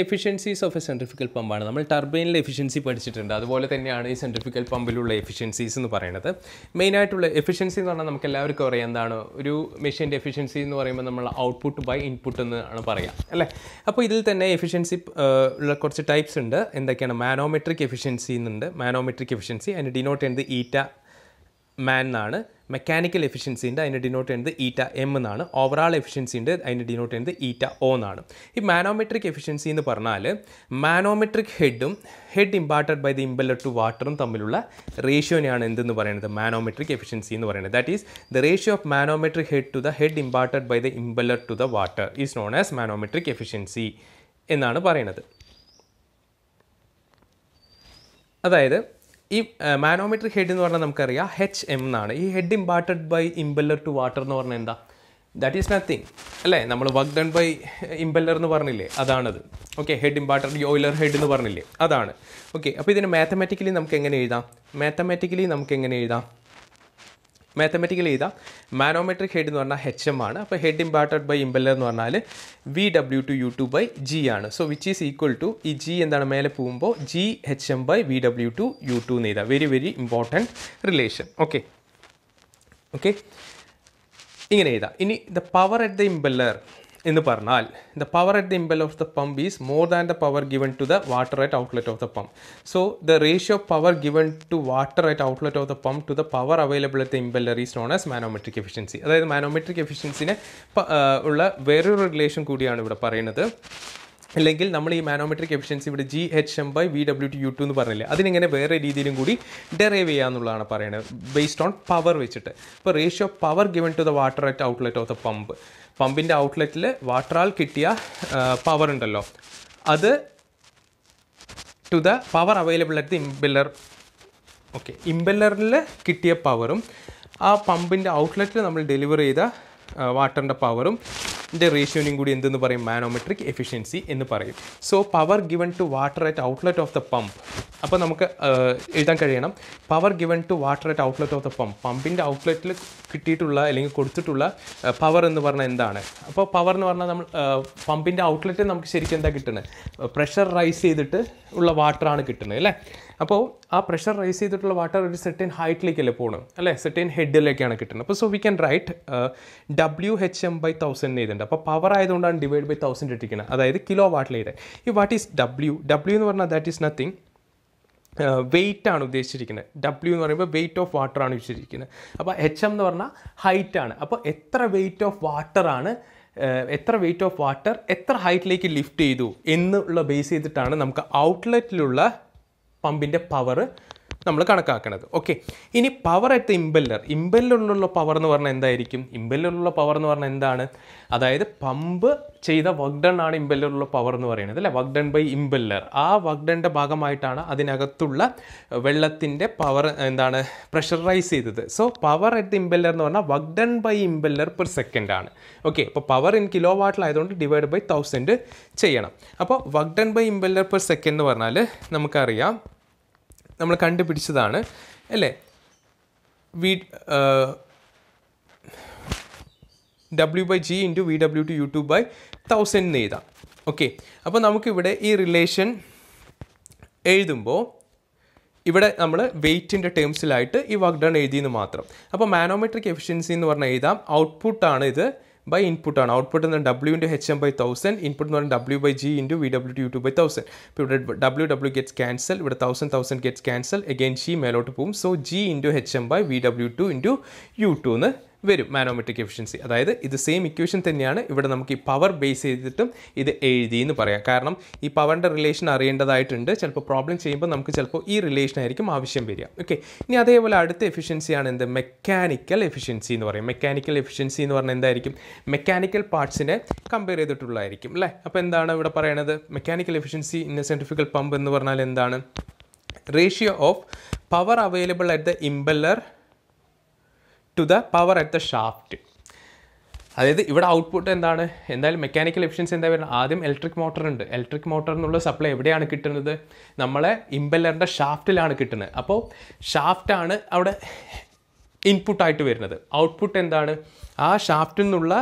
efficiencies of a centrifugal പമ്പാണ് നമ്മൾ ടർബൈനിലെ എഫിഷ്യൻസി പഠിച്ചിട്ടുണ്ട് അതുപോലെ തന്നെയാണ് ഈ സെൻട്രിഫിക്കൽ പമ്പിലുള്ള എഫിഷ്യൻസീസ് എന്ന് പറയുന്നത് മെയിനായിട്ടുള്ള എഫിഷ്യൻസി എന്ന് പറഞ്ഞാൽ നമുക്ക് എല്ലാവർക്കും അറിയാം എന്താണ് ഒരു മെഷീൻ്റെ എഫിഷ്യൻസി എന്ന് പറയുമ്പോൾ നമ്മൾ ഔട്ട്പുട്ട് ബൈ ഇൻപുട്ട് ആണ് പറയുക അല്ലേ അപ്പോൾ ഇതിൽ തന്നെ എഫിഷ്യൻസി ഉള്ള കുറച്ച് ടൈപ്സ് ഉണ്ട് എന്തൊക്കെയാണ് മാനോമെട്രിക് എഫിഷ്യൻസി എന്നുണ്ട് മാനോമെട്രിക് എഫിഷ്യൻസി അതിന് ഡിനോട്ട് ചെയ്യുന്നത് ഈറ്റ മാൻ എന്നാണ് മെക്കാനിക്കൽ ഉണ്ട് അതിൻ്റെ ഡിനോട്ട് ചെയ്യുന്നത് ഈറ്റ എം എന്നാണ് ഓവറാൾ ഉണ്ട് അതിൻ്റെ ഡിനോട്ട് ചെയ്യുന്നത് ഈറ്റ ഒ എന്നാണ് ഈ മാനോമെട്രിക് എഫിഷ്യൻസി എന്ന് പറഞ്ഞാൽ മാനോമെട്രിക് ഹെഡും head imparted by the impeller to വാട്ടറും തമ്മിലുള്ള റേഷ്യോനെയാണ് എന്തെന്ന് പറയുന്നത് മാനോമെട്രിക് എഫിഷ്യൻസി എന്ന് പറയുന്നത് that is the ratio of manometric head to the head imparted by the impeller to the water is known as manometric efficiency എന്നാണ് പറയുന്നത് അതായത് ഈ മാനോമെട്രിക് ഹെഡ് എന്ന് പറഞ്ഞാൽ നമുക്കറിയാം ഹെച്ച് എം എന്നാണ് ഈ head imparted by impeller to water എന്ന് പറഞ്ഞാൽ എന്താ ദാറ്റ് ഈസ് നത്തിങ് അല്ലേ നമ്മൾ വർക്ക് ഡൺ ബൈ ഇമ്പല്ലർ എന്ന് പറഞ്ഞില്ലേ അതാണത് ഓക്കെ ഹെഡ് ഇമ്പാർട്ടഡ് ഓയിലർ ഹെഡ് എന്ന് പറഞ്ഞില്ലേ അതാണ് ഓക്കെ അപ്പോൾ ഇതിന് മാത്തമാറ്റിക്കലി നമുക്ക് എങ്ങനെ എഴുതാം മാത്തമാറ്റിക്കലി നമുക്ക് എങ്ങനെ എഴുതാം മാത്തമെറ്റിക്കൽ ചെയ്താൽ മാനോമെട്രിക് ഹെഡ് എന്ന് പറഞ്ഞാൽ ഹെച്ച് എം ആണ് അപ്പോൾ ഹെഡ് ഇമ്പാർട്ടഡ് ബൈ ഇമ്പല്ലർ എന്ന് പറഞ്ഞാൽ V W two U two by G ആണ് so which is equal to ഈ ജി എന്താണ് മേലെ പോകുമ്പോൾ G H M by V W two U two എന്ന് ചെയ്താൽ very very important relation okay okay ഇങ്ങനെ ചെയ്താൽ ഇനി the power at the impeller എന്ന് പറഞ്ഞാൽ the power at the impeller of the pump is more than the power given to the water at outlet of the pump so the ratio of power given to water at outlet of the pump to the power available at the impeller is known as manometric efficiency അതായത് manometric എഫിഷ്യൻസിനെ ഉള്ള വേറൊരു relation കൂടിയാണ് ഇവിടെ പറയുന്നത് അല്ലെങ്കിൽ നമ്മൾ ഈ മാനോമെട്രിക് എഫിഷ്യൻസി ഇവിടെ G H M by V W T U two എന്ന് പറഞ്ഞില്ലേ അതിനിങ്ങനെ വേറെ രീതിയിലും കൂടി ഡെറൈവ് എന്നുള്ളതാണ് പറയുന്നത് ബേസ്ഡ് ഓൺ പവർ വെച്ചിട്ട് ഇപ്പോൾ ratio power given to the water at outlet of the pump പമ്പിൻ്റെ ഔട്ട്ലെറ്റിൽ വാട്ടറാൽ കിട്ടിയ പവർ ഉണ്ടല്ലോ അത് to the power available at the impeller okay ഇംബെല്ലറിൽ കിട്ടിയ പവറും ആ പമ്പിൻ്റെ ഔട്ട്ലെറ്റിൽ നമ്മൾ ഡെലിവർ ചെയ്ത വാട്ടറിൻ്റെ പവറും ഇതിൻ്റെ റേഷ്യോനും കൂടി എന്തെന്ന് പറയും മാനോമെട്രിക് എഫിഷ്യൻസി എന്ന് പറയും so power given to water at outlet of the pump അപ്പോൾ നമുക്ക് എഴുതാൻ കഴിയണം power given to water at outlet of the pump പമ്പിൻ്റെ ഔട്ട്ലെറ്റിൽ കിട്ടിയിട്ടുള്ള അല്ലെങ്കിൽ കൊടുത്തിട്ടുള്ള പവർ എന്ന് പറഞ്ഞാൽ എന്താണ് അപ്പോൾ പവർ എന്ന് പറഞ്ഞാൽ നമ്മൾ പമ്പിൻ്റെ ഔട്ട്ലെറ്റ് നമുക്ക് ശരിക്കും എന്താ കിട്ടുന്നത് പ്രഷർ റൈസ് ചെയ്തിട്ട് ഉള്ള വാട്ടറാണ് കിട്ടുന്നത് അല്ലേ അപ്പോൾ ആ പ്രഷർ റൈസ് ചെയ്തിട്ടുള്ള വാട്ടർ ഒരു സെർട്ടൈൻ ഹൈറ്റിലേക്കല്ലേ പോകണം അല്ലേ സെർട്ടൈൻ ഹെഡിലേക്കാണ് കിട്ടുന്നത് അപ്പോൾ so we can write W H M by thousand എഴുതുന്നുണ്ട് അപ്പോൾ പവർ ആയതുകൊണ്ടാണ് ഡിവൈഡ് ബൈ തൗസൻഡ് ഇട്ടിരിക്കുന്നത് അതായത് കിലോ വാട്ടിലേത് ഈ വാട്ട് ഈസ് ഡബ്ല്യു ഡബ്ല്യു എന്ന് പറഞ്ഞാൽ ദാറ്റ് ഈസ് നത്തിങ് വെയിറ്റ് ആണ് ഉദ്ദേശിച്ചിരിക്കുന്നത് ഡബ്ല്യു എന്ന് പറയുമ്പോൾ വെയ്റ്റ് ഓഫ് വാട്ടർ ആണ് ഉദ്ദേശിച്ചിരിക്കുന്നത് അപ്പോൾ എച്ച് എം എന്ന് പറഞ്ഞാൽ ഹൈറ്റ് ആണ് അപ്പോൾ എത്ര വെയ്റ്റ് ഓഫ് വാട്ടർ ആണ് എത്ര വെയ്റ്റ് ഓഫ് വാട്ടർ എത്ര ഹൈറ്റിലേക്ക് ലിഫ്റ്റ് ചെയ്തു എന്നുള്ള ബേസ് ചെയ്തിട്ടാണ് നമുക്ക് ഔട്ട്ലെറ്റിലുള്ള പമ്പിൻ്റെ പവർ നമ്മൾ കണക്കാക്കണത് ഓക്കെ ഇനി പവർ അറ്റ് ദ ഇമ്പല്ലർ ഇമ്പല്ലറിലുള്ള പവർ എന്ന് പറഞ്ഞാൽ എന്തായിരിക്കും ഇമ്പല്ലറിലുള്ള പവർ എന്ന് പറഞ്ഞാൽ എന്താണ് അതായത് പമ്പ് ചെയ്ത വർക്ക് ഡൺ ആണ് ഇമ്പല്ലറിലുള്ള പവർ എന്ന് പറയുന്നത് അല്ലേ വർക്ക് ഡൺ ബൈ ഇമ്പല്ലർ ആ വർക്ക് ഭാഗമായിട്ടാണ് അതിനകത്തുള്ള വെള്ളത്തിൻ്റെ പവർ എന്താണ് പ്രഷറൈസ് ചെയ്തത് സോ പവർ അറ്റ് ഇമ്പല്ലർ എന്ന് പറഞ്ഞാൽ work done by impeller per second ആണ് ഓക്കെ അപ്പോൾ പവർ ഇൻ കിലോ വാട്ടിലായതുകൊണ്ട് ഡിവൈഡ് ബൈ തൗസൻഡ് ചെയ്യണം അപ്പോൾ work done by impeller per second എന്ന് പറഞ്ഞാൽ നമുക്കറിയാം നമ്മൾ കണ്ടുപിടിച്ചതാണ് അല്ലേ V W by G into V W two U tube by thousand എന്ന് എഴുതാം ഓക്കെ അപ്പോൾ നമുക്കിവിടെ ഈ റിലേഷൻ എഴുതുമ്പോൾ ഇവിടെ നമ്മൾ വെയ്റ്റിൻ്റെ ടേംസിലായിട്ട് ഈ വർക്ക് ഡൺ എഴുതിയെന്ന് മാത്രം അപ്പോൾ മാനോമെട്രിക് എഫിഷ്യൻസി എന്ന് പറഞ്ഞാൽ എഴുതാം ഔട്ട്പുട്ടാണ് ഇത് ബൈ ഇൻപുട്ട് ആണ് ഔട്ട്പുട്ട് എന്ന് W into H M by thousand input എന്ന് പറയുന്നത് W by G into V W two two by thousand ഇപ്പോൾ ഇവിടെ ഡബ്ല്യൂ ഡബ്ല്യൂ ഗെറ്റ്സ് ക്യാൻസൽ ഇവിടെ thousand thousand gets cancel again G മേലോട്ട് പോകും so G into H M by V W two into U two എന്ന് വരും manometric efficiency അതായത് ഇത് same equation തന്നെയാണ് ഇവിടെ നമുക്ക് ഈ പവർ ബേസ് ചെയ്തിട്ടും ഇത് എഴുതി എന്ന് പറയാം കാരണം ഈ പവറിൻ്റെ റിലേഷൻ അറിയേണ്ടതായിട്ടുണ്ട് ചിലപ്പോൾ പ്രോബ്ലം ചെയ്യുമ്പോൾ നമുക്ക് ചിലപ്പോൾ ഈ റിലേഷൻ ആയിരിക്കും ആവശ്യം വരിക ഓക്കെ ഇനി അതേപോലെ അടുത്ത എഫിഷ്യൻസിയാണ് എന്ത് മെക്കാനിക്കൽ എഫിഷ്യൻസി എന്ന് പറയും മെക്കാനിക്കൽ എഫിഷ്യൻസി എന്ന് പറഞ്ഞാൽ എന്തായിരിക്കും മെക്കാനിക്കൽ പാർട്സിനെ കമ്പയർ ചെയ്തിട്ടുള്ളതായിരിക്കും അല്ലേ അപ്പോൾ എന്താണ് ഇവിടെ പറയണത് mechanical efficiency in centrifugal pump എന്ന് പറഞ്ഞാൽ എന്താണ് ratio of power available at the impeller to the power at the shaft അതായത് ഇവിടെ ഔട്ട്പുട്ട് എന്താണ് എന്തായാലും മെക്കാനിക്കൽ എഫിഷ്യൻസി എന്താ വരുന്നത് ആദ്യം ഇലക്ട്രിക് മോട്ടർ ഉണ്ട് ഇലക്ട്രിക് മോട്ടർ എന്നുള്ള സപ്ലൈ എവിടെയാണ് കിട്ടുന്നത് നമ്മളെ ഇമ്പല്ലറിൻ്റെ ഷാഫ്റ്റിലാണ് കിട്ടുന്നത് അപ്പോൾ ഷാഫ്റ്റാണ് അവിടെ ഇൻപുട്ടായിട്ട് വരുന്നത് ഔട്ട്പുട്ട് എന്താണ് ആ ഷാഫ്റ്റിൽ നിന്നുള്ള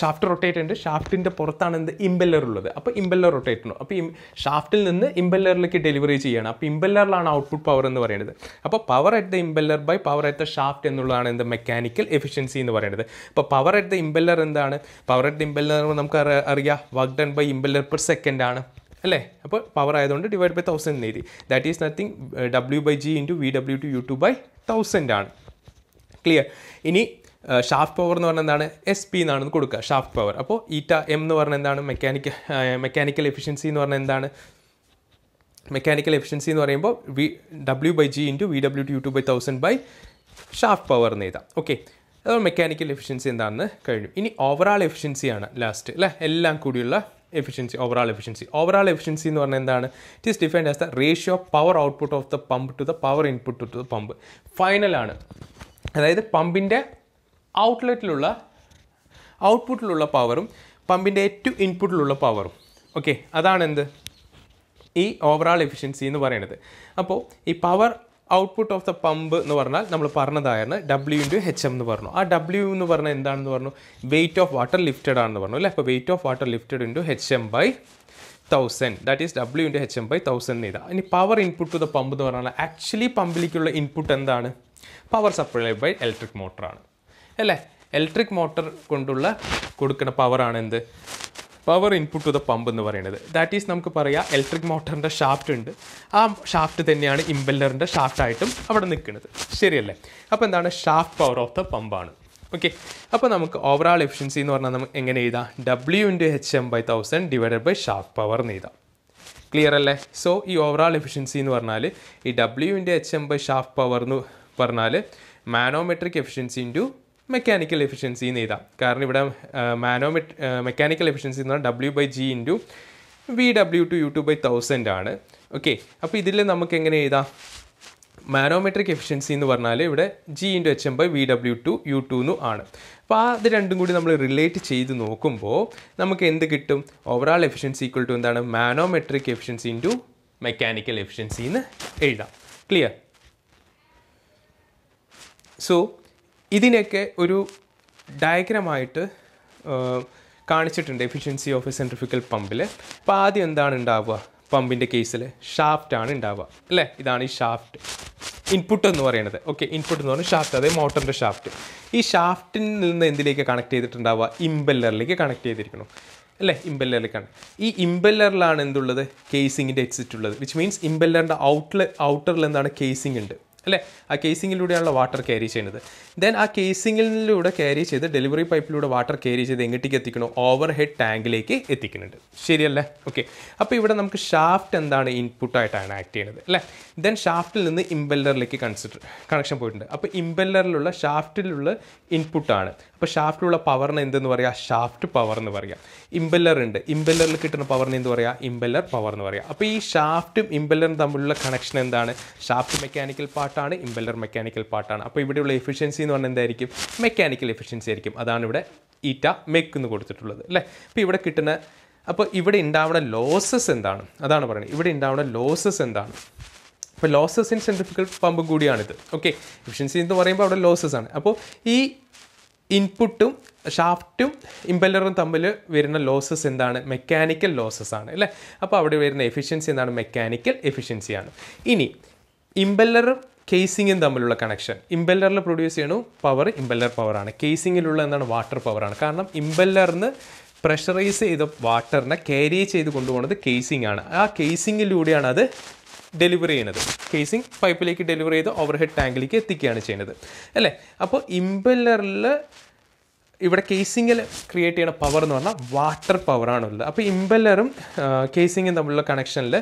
ഷാഫ്റ്റ് റൊട്ടേറ്റ് ഉണ്ട് ഷാഫ്റ്റിൻ്റെ പുറത്താണ് എന്ത് ഇമ്പല്ലർ ഉള്ളത് അപ്പോൾ ഇമ്പല്ലർ റൊട്ടേറ്റ് ചെയ്യണം അപ്പോൾ ഷാഫ്റ്റിൽ നിന്ന് ഇമ്പല്ലറിലേക്ക് ഡെലിവറി ചെയ്യണം അപ്പോൾ ഇമ്പല്ലറിലാണ് ഔട്ട്പുട്ട് പവർ എന്ന് പറയുന്നത് അപ്പോൾ power at the impeller by power at the shaft എന്നുള്ളതാണ് എന്ത് മെക്കാനിക്കൽ എഫിഷ്യൻസി എന്ന് പറയുന്നത് അപ്പോൾ പവർ അറ്റ് ദ ഇമ്പല്ലർ എന്താണ് പവർ അറ്റ് ദ ഇമ്പല്ലർ നമുക്ക് അറിയാം work done by impeller per second ആണ് അല്ലേ അപ്പോൾ പവർ ആയതുകൊണ്ട് ഡിവൈഡ് ബൈ തൗസൻഡ് എന്ന് എഴുതി that is nothing W by G into V W two U two by thousand ആണ് ക്ലിയർ ഇനി ഷാഫ്റ്റ് പവർ എന്ന് പറഞ്ഞാൽ എന്താണ് എസ് പി എന്നാണ് കൊടുക്കുക ഷാഫ്റ്റ് പവർ അപ്പോൾ ഈറ്റ എം എന്ന് പറഞ്ഞാൽ എന്താണ് മെക്കാനിക്കൽ മെക്കാനിക്കൽ എഫിഷ്യൻസി എന്ന് പറഞ്ഞാൽ എന്താണ് മെക്കാനിക്കൽ എഫിഷ്യൻസി എന്ന് പറയുമ്പോൾ V W by G into V W two U two by thousand by shaft power എന്ന് എഴുതാം ഓക്കെ അതുപോലെ മെക്കാനിക്കൽ എഫിഷ്യൻസി എന്താണെന്ന് കഴിഞ്ഞു ഇനി ഓവറാൾ എഫിഷ്യൻസിയാണ് ലാസ്റ്റ് അല്ലേ എല്ലാം കൂടിയുള്ള efficiency overall efficiency overall efficiency എന്ന് പറഞ്ഞാൽ എന്താണ് it is defined as the ratio of power output of the pump to the power input to the pump ഫൈനലാണ് അതായത് പമ്പിൻ്റെ ഔട്ട്ലെറ്റിലുള്ള ഔട്ട്പുട്ടിലുള്ള പവറും പമ്പിൻ്റെ ഏറ്റവും ഇൻപുട്ടിലുള്ള പവറും ഓക്കെ അതാണെന്ത് ഈ ഓവറാൾ എഫിഷ്യൻസി എന്ന് പറയുന്നത് അപ്പോൾ ഈ power output of the pump എന്ന് പറഞ്ഞാൽ നമ്മൾ പറഞ്ഞതായിരുന്നു ഡബ്ല്യു ഇൻറ്റു എച്ച് എം എന്ന് പറഞ്ഞു ആ ഡബ്ല്യു എന്ന് പറഞ്ഞാൽ എന്താണെന്ന് പറഞ്ഞു വെയിറ്റ് ഓഫ് വാട്ടർ ലിഫ്റ്റഡ് ആണെന്ന് പറഞ്ഞു അല്ലേ അപ്പോൾ weight of water lifted into H M by thousand that is W into H M by thousand ഇതാണ് ഇനി power input to the pump എന്ന് പറഞ്ഞാൽ ആക്ച്വലി പമ്പിലേക്കുള്ള ഇൻപുട്ട് എന്താണ് പവർ സപ്ലൈ ബൈ ഇലക്ട്രിക് മോട്ടറാണ് അല്ലേ ഇലക്ട്രിക് മോട്ടർ കൊണ്ടുള്ള കൊടുക്കുന്ന പവറാണ് എന്ത് power input to the pump എന്ന് പറയുന്നത് ദാറ്റ് ഈസ് നമുക്ക് പറയാം ഇലക്ട്രിക് മോട്ടറിൻ്റെ ഷാഫ്റ്റ് ഉണ്ട് ആ ഷാഫ്റ്റ് തന്നെയാണ് ഇമ്പല്ലറിൻ്റെ ഷാഫ്റ്റായിട്ടും അവിടെ നിൽക്കുന്നത് ശരിയല്ലേ അപ്പോൾ എന്താണ് ഷാഫ്റ്റ് പവർ ഓഫ് ദ പമ്പാണ് ഓക്കെ അപ്പോൾ നമുക്ക് ഓവറാൾ എഫിഷ്യൻസി എന്ന് പറഞ്ഞാൽ നമുക്ക് എങ്ങനെ എഴുതാം W into H M by thousand divided by shaft power എന്ന് എഴുതാം ക്ലിയർ അല്ലേ സോ ഈ ഓവറാൾ എഫിഷ്യൻസി എന്ന് പറഞ്ഞാൽ ഈ W into H M by shaft power എന്ന് പറഞ്ഞാൽ manometric efficiency into mechanical efficiency എന്ന് എഴുതാം കാരണം ഇവിടെ മാനോമെറ്റ് മെക്കാനിക്കൽ എഫിഷ്യൻസി എന്ന് പറഞ്ഞാൽ W by G into V W two U two by thousand ആണ് ഓക്കെ അപ്പോൾ ഇതിൽ നമുക്ക് എങ്ങനെ എഴുതാം മാനോമെട്രിക് എഫിഷ്യൻസി എന്ന് പറഞ്ഞാൽ ഇവിടെ G into H M by V W two U two ആണ് അപ്പോൾ ആ അത് രണ്ടും കൂടി നമ്മൾ റിലേറ്റ് ചെയ്ത് നോക്കുമ്പോൾ നമുക്ക് എന്ത് കിട്ടും ഓവറാൾ എഫിഷ്യൻസി ഈക്വൽ ടു എന്താണ് manometric efficiency into mechanical efficiency എന്ന് എഴുതാം ക്ലിയർ സോ ഇതിനെയൊക്കെ ഒരു ഡയഗ്രാമായിട്ട് കാണിച്ചിട്ടുണ്ട് എഫിഷ്യൻസി ഓഫ് എ സെൻട്രിഫിക്കൽ പമ്പിൽ അപ്പോൾ ആദ്യം എന്താണ് ഉണ്ടാവുക പമ്പിൻ്റെ കേസിൽ ഷാഫ്റ്റ് ആണ് ഉണ്ടാവുക അല്ലേ ഇതാണ് ഈ ഷാഫ്റ്റ് ഇൻപുട്ട് എന്ന് പറയുന്നത് ഓക്കെ ഇൻപുട്ട് എന്ന് പറഞ്ഞാൽ ഷാഫ്റ്റ് അതായത് മോട്ടറിൻ്റെ ഷാഫ്റ്റ് ഈ ഷാഫ്റ്റിൽ നിന്ന് എന്തിലേക്ക് കണക്ട് ചെയ്തിട്ടുണ്ടാവുക ഇമ്പല്ലറിലേക്ക് കണക്ട് ചെയ്തിരിക്കണം അല്ലേ ഇമ്പല്ലറിലേക്കാണ് ഈ ഇമ്പല്ലറിലാണ് എന്തുള്ളത് കേസിങ്ങിൻ്റെ എക്സിറ്റ് ഉള്ളത് വിച്ച് മീൻസ് ഇമ്പല്ലറിൻ്റെ ഔട്ട്ലെ ഔട്ടറിൽ എന്താണ് കേസിംഗ് ഉണ്ട് അല്ലേ ആ കേസിങ്ങിലൂടെയാണല്ലോ വാട്ടർ ക്യാരി ചെയ്യുന്നത് ദെൻ ആ കേസിങ്ങിലൂടെ ക്യാരി ചെയ്ത് ഡെലിവറി പൈപ്പിലൂടെ വാട്ടർ ക്യാരി ചെയ്ത് എങ്ങോട്ടേക്ക് എത്തിക്കണോ ഓവർ ഹെഡ് ടാങ്കിലേക്ക് എത്തിക്കുന്നുണ്ട് ശരിയല്ലേ ഓക്കെ അപ്പോൾ ഇവിടെ നമുക്ക് ഷാഫ്റ്റ് എന്താണ് ഇൻപുട്ടായിട്ടാണ് ആക്ട് ചെയ്യുന്നത് അല്ലേ ദെൻ ഷാഫ്റ്റിൽ നിന്ന് ഇമ്പെല്ലറിലേക്ക് കൺസിഡർ കണക്ഷൻ പോയിട്ടുണ്ട് അപ്പോൾ ഇമ്പെല്ലറിലുള്ള ഷാഫ്റ്റിലുള്ള ഇൻപുട്ടാണ് ഇപ്പോൾ ഷാഫ്റ്റിലുള്ള പവറിന് എന്തെന്ന് പറയുക ഷാഫ്റ്റ് പവർ എന്ന് പറയുക ഇമ്പല്ലർ ഉണ്ട് ഇമ്പല്ലറിൽ കിട്ടുന്ന പവറിന് എന്ത് പറയുക ഇമ്പല്ലർ പവർ എന്ന് പറയുക അപ്പോൾ ഈ ഷാഫ്റ്റും ഇമ്പല്ലറും തമ്മിലുള്ള കണക്ഷൻ എന്താണ് ഷാഫ്റ്റ് മെക്കാനിക്കൽ പാർട്ടാണ് ഇമ്പല്ലർ മെക്കാനിക്കൽ പാർട്ടാണ് അപ്പോൾ ഇവിടെയുള്ള എഫിഷ്യൻസി എന്ന് പറഞ്ഞാൽ എന്തായിരിക്കും മെക്കാനിക്കൽ എഫിഷ്യൻസി ആയിരിക്കും അതാണ് ഇവിടെ ഈറ്റ മെക്ക് എന്ന് കൊടുത്തിട്ടുള്ളത് അല്ലേ അപ്പോൾ ഇവിടെ കിട്ടുന്ന അപ്പോൾ ഇവിടെ ഉണ്ടാവുന്ന ലോസസ് എന്താണ് അതാണ് പറയുന്നത് ഇവിടെ ഉണ്ടാവുന്ന ലോസസ് എന്താണ് അപ്പോൾ ലോസസ് ഇൻ സെൻട്രിഫിക്കൽ പമ്പ് കൂടിയാണിത് ഓക്കെ എഫിഷ്യൻസി എന്ന് പറയുമ്പോൾ അവിടെ ലോസസ് ആണ് അപ്പോൾ ഈ ഇൻപുട്ടും ഷാഫ്റ്റും ഇമ്പല്ലറും തമ്മിൽ വരുന്ന ലോസസ് എന്താണ് മെക്കാനിക്കൽ ലോസസ് ആണ് അല്ലേ അപ്പോൾ അവിടെ വരുന്ന എഫിഷ്യൻസി എന്താണ് മെക്കാനിക്കൽ എഫിഷ്യൻസിയാണ് ഇനി ഇമ്പല്ലറും കേസിങ്ങും തമ്മിലുള്ള കണക്ഷൻ ഇമ്പല്ലറിൽ പ്രൊഡ്യൂസ് ചെയ്യണു പവർ ഇമ്പല്ലർ പവറാണ് കേസിങ്ങിലുള്ള എന്താണ് വാട്ടർ പവറാണ് കാരണം ഇമ്പല്ലറിന് പ്രഷറൈസ് ചെയ്ത വാട്ടറിനെ ക്യാരി ചെയ്ത് കൊണ്ടുപോകുന്നത് കേസിംഗ് ആണ് ആ കേസിങ്ങിലൂടെയാണ് അത് ഡെലിവർ ചെയ്യുന്നത് കേസിംഗ് പൈപ്പിലേക്ക് ഡെലിവർ ചെയ്ത് ഓവർഹെഡ് ടാങ്കിലേക്ക് എത്തിക്കുകയാണ് ചെയ്യുന്നത് അല്ലേ അപ്പോൾ ഇമ്പല്ലറിൽ ഇവിടെ കേസിങ്ങിൽ ക്രിയേറ്റ് ചെയ്യുന്ന പവർ എന്ന് പറഞ്ഞാൽ വാട്ടർ പവറാണുള്ളത് അപ്പോൾ ഇമ്പല്ലറും കേസിങ്ങും തമ്മിലുള്ള കണക്ഷനിൽ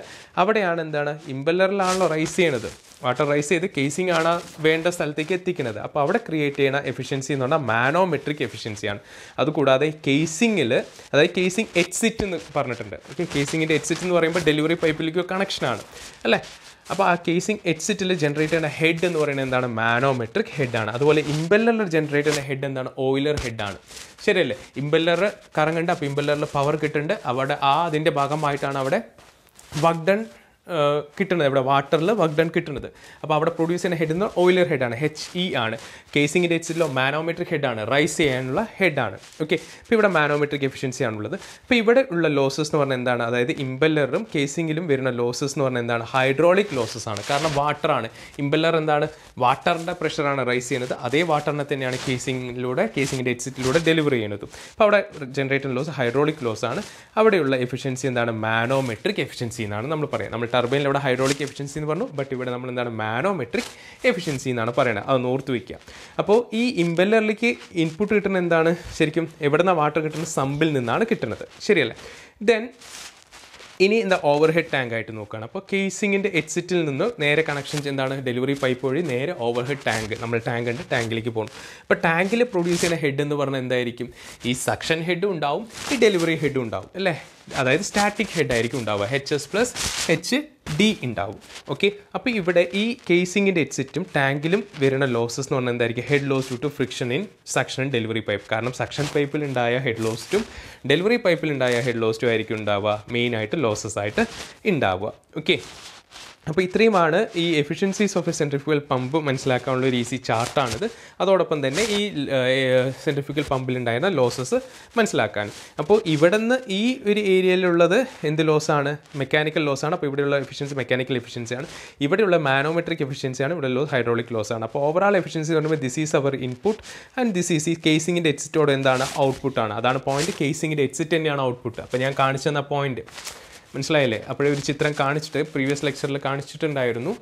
അവിടെയാണ് എന്താണ് ഇമ്പല്ലറിലാണല്ലോ റൈസ് ചെയ്യണത് വാട്ടർ റൈസ് ചെയ്ത് കേസിംഗ് ആണ് വേണ്ട സ്ഥലത്തേക്ക് എത്തിക്കുന്നത് അപ്പോൾ അവിടെ ക്രിയേറ്റ് ചെയ്യുന്ന എഫിഷ്യൻസി എന്ന് പറഞ്ഞാൽ മാനോമെട്രിക് എഫിഷ്യൻസിയാണ് അതുകൂടാതെ കേസിങ്ങിൽ അതായത് കേസിംഗ് എക്സിറ്റ് എന്ന് പറഞ്ഞിട്ടുണ്ട് ഓക്കെ കേസിങ്ങിൻ്റെ എക്സിറ്റ് എന്ന് പറയുമ്പോൾ ഡെലിവറി പൈപ്പിലേക്ക് കണക്ഷനാണ് അല്ലേ അപ്പോൾ ആ കേസിംഗ് എക്സിറ്റിൽ ജനറേറ്റ് ചെയ്യുന്ന ഹെഡ് എന്ന് പറയുന്നത് എന്താണ് മാനോമെട്രിക് ഹെഡാണ് അതുപോലെ ഇമ്പല്ലറിൽ ജനറേറ്റ് ചെയ്യുന്ന ഹെഡ് എന്താണ് ഓയിലർ ഹെഡാണ് ശരിയല്ലേ ഇമ്പല്ലർ കറങ്ങുന്നുണ്ട് അപ്പോൾ ഇമ്പല്ലറിൽ പവർ കിട്ടുന്നുണ്ട് അവിടെ ആ അതിൻ്റെ ഭാഗമായിട്ടാണ് അവിടെ വഗ്ഡൺ കിട്ടുന്നത് ഇവിടെ വാട്ടറിൽ വർക്ക് ഡൺ കിട്ടുന്നത് അപ്പോൾ അവിടെ പ്രൊഡ്യൂസ് ചെയ്യുന്ന ഹെഡ് എന്ന് ഓയിലർ ഹെഡാണ് എച്ച് ഇ ആണ് കേസിങ്ങിൻ്റെ എച്ചിലോ മാനോമെട്രിക് ഹെഡാണ് റൈസ് ചെയ്യാനുള്ള ഹെഡാണ് ഓക്കെ അപ്പോൾ ഇവിടെ മാനോമെട്രിക് എഫിഷ്യൻസി ആണുള്ളത് അപ്പോൾ ഇവിടെ ഉള്ള ലോസസ് എന്ന് പറഞ്ഞാൽ എന്താണ് അതായത് ഇമ്പല്ലറും കേസിങ്ങിലും വരുന്ന ലോസസ് എന്ന് പറഞ്ഞാൽ എന്താണ് ഹൈഡ്രോളിക് ലോസസ് ആണ് കാരണം വാട്ടറാണ് ഇമ്പല്ലർ എന്താണ് വാട്ടറിൻ്റെ പ്രഷറാണ് റൈസ് ചെയ്യുന്നത് അതേ വാട്ടറിനെ തന്നെയാണ് കേസിങ്ങിലൂടെ കേസിങ്ങിൻ്റെ എച്ചിലൂടെ ഡെലിവർ ചെയ്യുന്നത് അപ്പോൾ അവിടെ ജനറേറ്റർ ലോസ് ഹൈഡ്രോളിക് ലോസ് ആണ് അവിടെയുള്ള എഫിഷ്യൻസി എന്താണ് മാനോമെട്രിക് എഫിഷ്യൻസി എന്നാണ് നമ്മൾ പറയാം നമ്മൾ ടർബൈനിൽ ഇവിടെ ഹൈഡ്രോളിക് എഫിഷ്യൻസി എന്ന് പറഞ്ഞു ബട്ട് ഇവിടെ നമ്മൾ എന്താണ് മാനോമെട്രിക് എഫിഷ്യൻസി എന്നാണ് പറയുന്നത് അത് ഓർത്ത് വയ്ക്കുക അപ്പോൾ ഈ ഇമ്പല്ലറിലേക്ക് ഇൻപുട്ട് കിട്ടുന്ന എന്താണ് ശരിക്കും എവിടെ വാട്ടർ കിട്ടുന്ന സമ്പിൽ നിന്നാണ് കിട്ടുന്നത് ശരിയല്ലേ ദെൻ ഇനി എന്താ ഓവർ ഹെഡ് ടാങ്ക് ആയിട്ട് നോക്കുകയാണ് അപ്പോൾ കേസിങ്ങിൻ്റെ എക്സിറ്റിൽ നിന്ന് നേരെ കണക്ഷൻ എന്താണ് ഡെലിവറി പൈപ്പ് വഴി നേരെ ഓവർ ഹെഡ് ടാങ്ക് നമ്മൾ ടാങ്ക് ഉണ്ട് ടാങ്കിലേക്ക് പോകണം അപ്പോൾ ടാങ്കിൽ പ്രൊഡ്യൂസ് ചെയ്യുന്ന ഹെഡ് എന്ന് പറഞ്ഞാൽ എന്തായിരിക്കും ഈ സക്ഷൻ ഹെഡും ഉണ്ടാവും ഈ ഡെലിവറി ഹെഡും ഉണ്ടാവും അല്ലേ അതായത് സ്റ്റാറ്റിക് ഹെഡ് ആയിരിക്കും ഉണ്ടാവുക H S plus H D ഉണ്ടാവും ഓക്കെ അപ്പോൾ ഇവിടെ ഈ കേസിങ്ങിൻ്റെ എക്സിറ്റും ടാങ്കിലും വരുന്ന ലോസസ് എന്ന് പറഞ്ഞാൽ എന്തായിരിക്കും head loss due to friction in suction and delivery pipe കാരണം സക്ഷൻ പൈപ്പിൽ ഉണ്ടായ ഹെഡ് ലോസ്റ്റും ഡെലിവറി പൈപ്പിൽ ഉണ്ടായ ഹെഡ് ലോസ്റ്റും ആയിരിക്കും ഉണ്ടാവുക മെയിനായിട്ട് ലോസസ് ആയിട്ട് ഉണ്ടാവുക ഓക്കെ അപ്പോൾ ഇത്രയുമാണ് ഈ efficiencies of a centrifugal pump മനസ്സിലാക്കാനുള്ള ഒരു ഈസി ചാർട്ടാണിത് അതോടൊപ്പം തന്നെ ഈ സെൻട്രിഫ്യൂഗൽ പമ്പിലുണ്ടായിരുന്ന ലോസസ് മനസ്സിലാക്കാൻ അപ്പോൾ ഇവിടെ നിന്ന് ഈ ഒരു ഏരിയയിലുള്ളത് എന്ത് ലോസാണ് മെക്കാനിക്കൽ ലോസാണ് അപ്പോൾ ഇവിടെയുള്ള എഫിഷ്യൻസി മെക്കാനിക്കൽ എഫിഷ്യൻസിയാണ് ഇവിടെയുള്ള മാനോമെട്രിക് എഫിഷ്യൻസിയാണ് ഇവിടെ ലോസ് ഹൈഡ്രോളിക് ലോസാണ് അപ്പോൾ ഓവറാൾ എഫിഷ്യൻസി എന്ന് പറയുമ്പോൾ this is our input and this is ഈ കേസിങ്ങിൻ്റെ എക്സിറ്റോട് എന്താണ് ഔട്ട്പുട്ടാണ് അതാണ് പോയിൻറ്റ് കേസിങ്ങിൻ്റെ എക്സിറ്റ് തന്നെയാണ് ഔട്ട്പുട്ട് അപ്പോൾ ഞാൻ കാണിച്ചു തന്ന പോയിൻറ്റ് മനസ്സിലായില്ലേ അപ്പോഴേ ഒരു ചിത്രം കാണിച്ചിട്ട് പ്രീവിയസ് ലെക്ചറിൽ കാണിച്ചിട്ടുണ്ടായിരുന്നു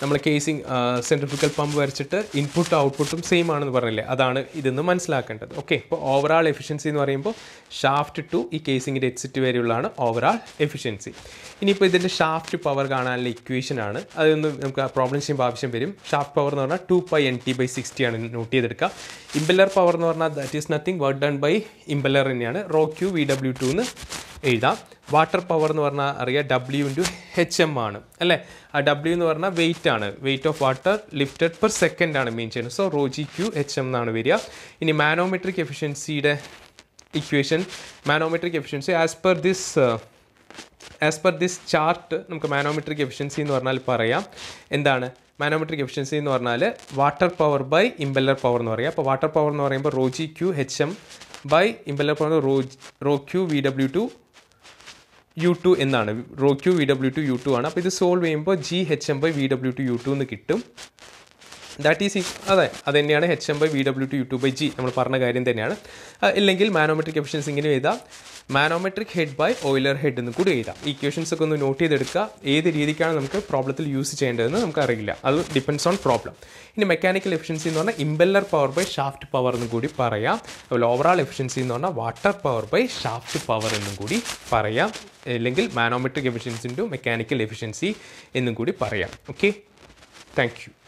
നമ്മൾ കേസിങ് സെൻട്രിഫിക്കൽ പമ്പ് വരച്ചിട്ട് ഇൻപുട്ട് ഔട്ട്പുട്ടും സെയിം ആണെന്ന് പറഞ്ഞില്ലേ അതാണ് ഇതെന്ന് മനസ്സിലാക്കേണ്ടത് ഓക്കെ ഇപ്പോൾ ഓവറാൾ എഫിഷ്യൻസി എന്ന് പറയുമ്പോൾ ഷാഫ്റ്റ് ടു ഈ കേസിങ്ങിൻ്റെ എക്സിറ്റ് വരെയുള്ളതാണ് ഓവറാൾ എഫിഷ്യൻസി ഇനിയിപ്പോൾ ഇതിൻ്റെ ഷാഫ്റ്റ് പവർ കാണാനുള്ള ഇക്വേഷനാണ് അതൊന്നും നമുക്ക് ആ പ്രോബ്ലം ചെയ്യുമ്പോൾ ആവശ്യം വരും ഷാഫ്റ്റ് പവർ എന്ന് പറഞ്ഞാൽ two pi N T by sixty ആണ് നോട്ട് ചെയ്തെടുക്കുക ഇംബലർ പവർ എന്ന് പറഞ്ഞാൽ that is nothing work done by impeller തന്നെയാണ് rho Q V W two എന്ന് എഴുതാം വാട്ടർ പവർ എന്ന് പറഞ്ഞാൽ അറിയാം ഡബ്ല്യു ഇൻറ്റു എച്ച് എം ആണ് അല്ലേ ആ ഡബ്ല്യു എന്ന് പറഞ്ഞാൽ വെയിറ്റ് ആണ് weight of water lifted per second ആണ് മീൻ ചെയ്യുന്നത് so rho g Q H M എന്നാണ് വരിക ഇനി മാനോമെട്രിക് എഫിഷ്യൻസിയുടെ equation manometric efficiency as per this as per this chart നമുക്ക് മാനോമെട്രിക് എഫിഷ്യൻസി എന്ന് പറഞ്ഞാൽ പറയാം എന്താണ് മാനോമെട്രിക് എഫിഷ്യൻസി എന്ന് പറഞ്ഞാൽ water power by impeller power എന്ന് പറയാം അപ്പോൾ വാട്ടർ പവർ എന്ന് പറയുമ്പോൾ rho g Q H M by impeller power rho rho Q V W two U to എന്നാണ് rho Q V W two U two ആണ് അപ്പോൾ ഇത് സോൾവ് ചെയ്യുമ്പോൾ G H M by V W two U two എന്ന് കിട്ടും that is അതെ അത് തന്നെയാണ് H M by V W two U YouTube by G നമ്മൾ പറഞ്ഞ കാര്യം തന്നെയാണ് ഇല്ലെങ്കിൽ മാനോമെട്രിക് എഫിഷ്യൻസി ഇങ്ങനെ എഴുതാം manometric head by Euler head എന്ന് കൂടി എഴുതാം ഇക്വേഷൻസ് ഒക്കെ ഒന്ന് നോട്ട് ചെയ്തെടുക്കുക ഏത് രീതിക്കാണ് നമുക്ക് പ്രോബ്ലത്തിൽ യൂസ് ചെയ്യേണ്ടതെന്ന് നമുക്ക് അറിയില്ല അത് ഡിപ്പെൻസ് ഓൺ പ്രോബ്ലം ഇനി മെക്കാനിക്കൽ എഫിഷ്യൻസി എന്ന് പറഞ്ഞാൽ impeller power by shaft power എന്നും കൂടി പറയാം അതുപോലെ ഓവറാൾ എഫിഷ്യൻസി എന്ന് പറഞ്ഞാൽ water power by shaft power എന്നും കൂടി പറയാം അല്ലെങ്കിൽ മാനോമെട്രിക് എഫിഷ്യൻസിൻ്റെ മെക്കാനിക്കൽ എഫിഷ്യൻസി എന്നും കൂടി പറയാം ഓക്കെ താങ്ക് യു